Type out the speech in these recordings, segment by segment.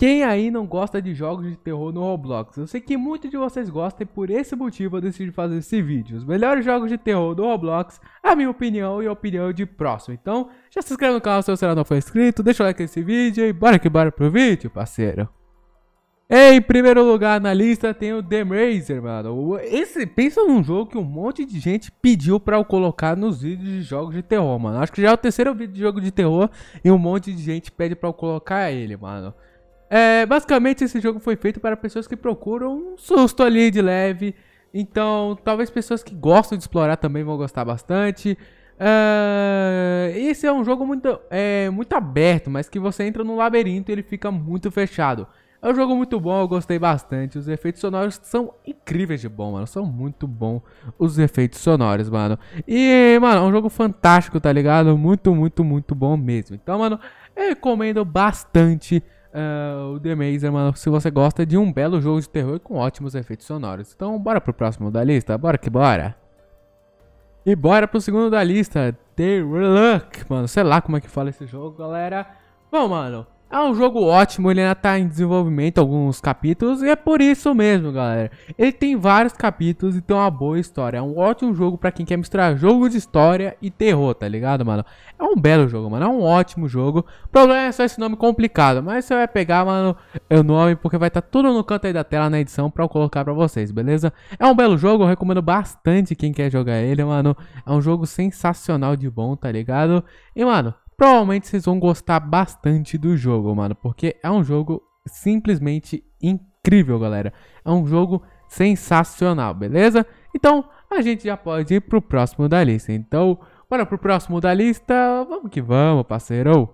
Quem aí não gosta de jogos de terror no Roblox? Eu sei que muitos de vocês gostam e por esse motivo eu decidi fazer esse vídeo. Os melhores jogos de terror do Roblox, a minha opinião e a opinião de próximo. Então, já se inscreve no canal se você não for inscrito, deixa o like nesse vídeo e bora que bora pro vídeo, parceiro. Em primeiro lugar na lista tem o The Razer, mano. Esse, pensa num jogo que um monte de gente pediu pra eu colocar nos vídeos de jogos de terror, mano. Acho que já é o terceiro vídeo de jogo de terror e um monte de gente pede pra eu colocar ele, mano. É, basicamente, esse jogo foi feito para pessoas que procuram um susto ali de leve. Então, talvez pessoas que gostam de explorar também vão gostar bastante. É, esse é um jogo muito, é, muito aberto, mas que você entra num labirinto e ele fica muito fechado. É um jogo muito bom, eu gostei bastante. Os efeitos sonoros são incríveis de bom, mano. São muito bom os efeitos sonoros, mano. E, mano, é um jogo fantástico, tá ligado? Muito, muito, muito bom mesmo. Então, mano, eu recomendo bastante Uh, o The Maze, mano, se você gosta de um belo jogo de terror com ótimos efeitos sonoros. Então, bora pro próximo da lista, bora que bora. E bora pro segundo da lista, The Reluck, mano, sei lá como é que fala esse jogo, galera. Bom, mano, é um jogo ótimo, ele ainda tá em desenvolvimento alguns capítulos e é por isso mesmo, galera. Ele tem vários capítulos e tem uma boa história. É um ótimo jogo para quem quer misturar jogo de história e terror, tá ligado, mano? É um belo jogo, mano. É um ótimo jogo. O problema é só esse nome complicado, mas você vai pegar, mano, o nome porque vai estar tá tudo no canto aí da tela na edição para eu colocar para vocês, beleza? É um belo jogo, eu recomendo bastante quem quer jogar ele, mano. É um jogo sensacional de bom, tá ligado? E, mano, Provavelmente vocês vão gostar bastante do jogo, mano, porque é um jogo simplesmente incrível, galera. É um jogo sensacional, beleza? Então, a gente já pode ir pro próximo da lista. Então, bora pro próximo da lista. Vamos que vamos, parceiro.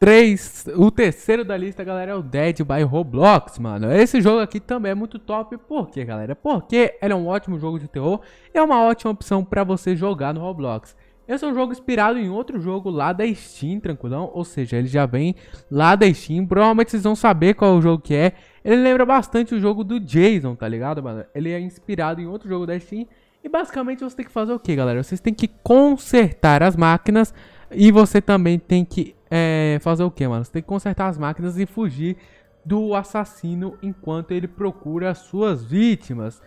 3, o terceiro da lista, galera, é o Dead by Roblox, mano. Esse jogo aqui também é muito top, por quê, galera? Porque ele é um ótimo jogo de terror, é uma ótima opção para você jogar no Roblox. Esse é um jogo inspirado em outro jogo lá da Steam, tranquilão. Ou seja, ele já vem lá da Steam. Provavelmente vocês vão saber qual o jogo que é. Ele lembra bastante o jogo do Jason, tá ligado, mano? Ele é inspirado em outro jogo da Steam. E basicamente você tem que fazer o que, galera? Vocês têm que consertar as máquinas. E você também tem que é, fazer o que, mano? Você tem que consertar as máquinas e fugir do assassino enquanto ele procura as suas vítimas.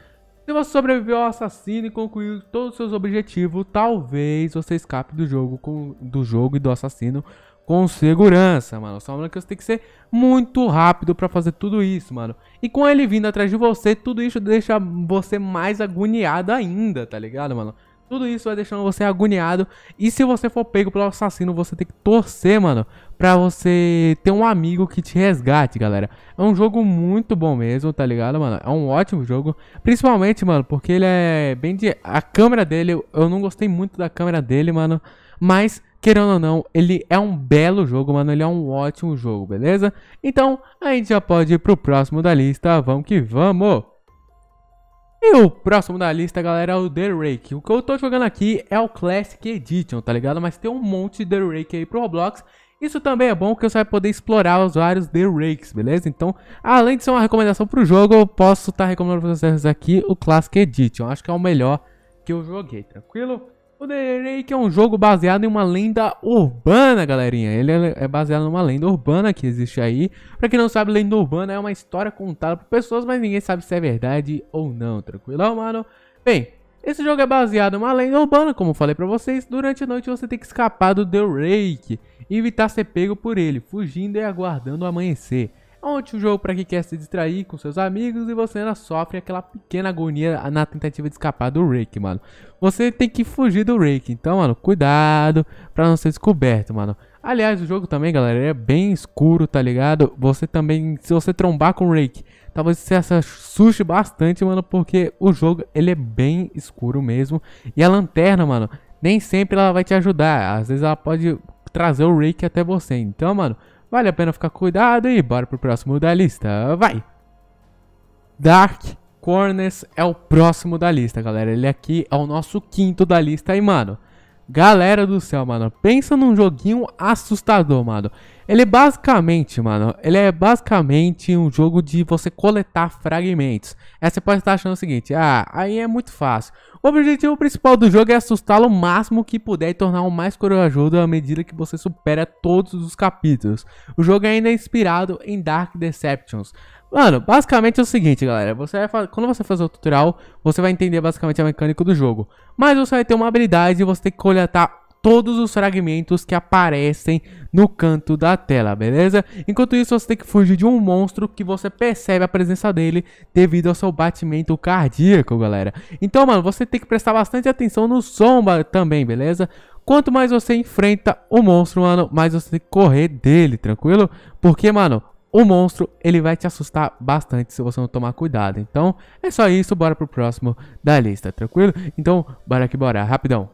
Se você sobreviveu ao assassino e concluiu todos os seus objetivos, talvez você escape do jogo, com, do jogo e do assassino com segurança, mano. Só coisa que você tem que ser muito rápido para fazer tudo isso, mano. E com ele vindo atrás de você, tudo isso deixa você mais agoniado ainda, tá ligado, mano? Tudo isso vai deixando você agoniado. E se você for pego pelo assassino, você tem que torcer, mano, pra você ter um amigo que te resgate, galera. É um jogo muito bom mesmo, tá ligado, mano? É um ótimo jogo. Principalmente, mano, porque ele é bem de. A câmera dele, eu não gostei muito da câmera dele, mano. Mas, querendo ou não, ele é um belo jogo, mano. Ele é um ótimo jogo, beleza? Então, a gente já pode ir pro próximo da lista. Vamos que vamos! E o próximo da lista, galera, é o The Rake. O que eu tô jogando aqui é o Classic Edition, tá ligado? Mas tem um monte de The Rake aí pro Roblox. Isso também é bom porque você vai poder explorar os vários The Rakes, beleza? Então, além de ser uma recomendação pro jogo, eu posso estar tá recomendando pra vocês aqui o Classic Edition. Acho que é o melhor que eu joguei, tranquilo? O The que é um jogo baseado em uma lenda urbana, galerinha. Ele é, é baseado numa lenda urbana que existe aí. Pra quem não sabe, lenda urbana é uma história contada por pessoas, mas ninguém sabe se é verdade ou não, tranquilo, mano? Bem, esse jogo é baseado em uma lenda urbana, como falei pra vocês. Durante a noite você tem que escapar do The Rake e evitar ser pego por ele, fugindo e aguardando o amanhecer onde é o jogo para quem quer se distrair com seus amigos e você ainda sofre aquela pequena agonia na tentativa de escapar do Rake, mano. Você tem que fugir do Rake, então, mano, cuidado para não ser descoberto, mano. Aliás, o jogo também, galera, é bem escuro, tá ligado? Você também, se você trombar com o Rake, talvez você se assuste bastante, mano, porque o jogo, ele é bem escuro mesmo. E a lanterna, mano, nem sempre ela vai te ajudar, às vezes ela pode trazer o Rake até você. Então, mano, Vale a pena ficar cuidado e bora pro próximo da lista. Vai! Dark Corners é o próximo da lista, galera. Ele aqui é o nosso quinto da lista e, mano, Galera do céu, mano, pensa num joguinho assustador, mano. Ele é basicamente, mano, ele é basicamente um jogo de você coletar fragmentos. Aí você pode estar achando o seguinte, ah, aí é muito fácil. O objetivo principal do jogo é assustá-lo o máximo que puder e tornar o mais corajoso à medida que você supera todos os capítulos. O jogo ainda é inspirado em Dark Deceptions, Mano, basicamente é o seguinte, galera. Você vai fazer, quando você fazer o tutorial, você vai entender basicamente a mecânica do jogo. Mas você vai ter uma habilidade e você tem que coletar todos os fragmentos que aparecem no canto da tela, beleza? Enquanto isso, você tem que fugir de um monstro que você percebe a presença dele devido ao seu batimento cardíaco, galera. Então, mano, você tem que prestar bastante atenção no som também, beleza? Quanto mais você enfrenta o monstro, mano, mais você tem que correr dele, tranquilo? Porque, mano, o monstro ele vai te assustar bastante se você não tomar cuidado. Então é só isso, bora pro próximo da lista, tranquilo? Então bora que bora, rapidão.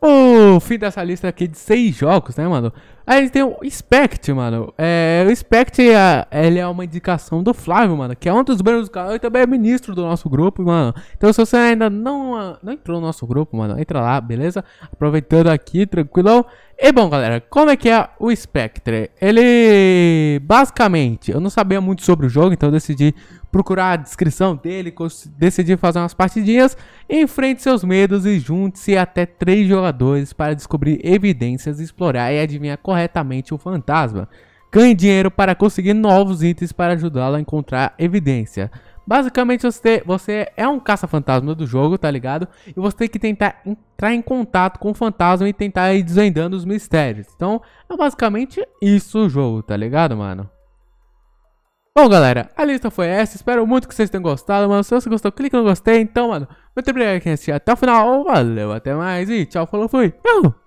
O fim dessa lista aqui de seis jogos, né, mano? Aí tem o Spect, mano. É, o Spect é, ele é uma indicação do Flávio, mano, que é um dos membros do canal e também é ministro do nosso grupo, mano. Então, se você ainda não, não entrou no nosso grupo, mano, entra lá, beleza? Aproveitando aqui, tranquilão. E bom, galera, como é que é o Spectre? Ele, basicamente, eu não sabia muito sobre o jogo, então eu decidi procurar a descrição dele, decidi fazer umas partidinhas, enfrente seus medos e junte-se até três jogadores para descobrir evidências, explorar e adivinhar corretamente o fantasma. Ganhe dinheiro para conseguir novos itens para ajudá-lo a encontrar evidência. Basicamente, você, você é um caça-fantasma do jogo, tá ligado? E você tem que tentar entrar em contato com o fantasma e tentar ir desvendando os mistérios. Então, é basicamente isso o jogo, tá ligado, mano? Bom, galera, a lista foi essa. Espero muito que vocês tenham gostado, mano. Se você gostou, clica no gostei. Então, mano, muito obrigado por assistir até o final. Valeu, até mais e tchau, falou, fui. Tchau.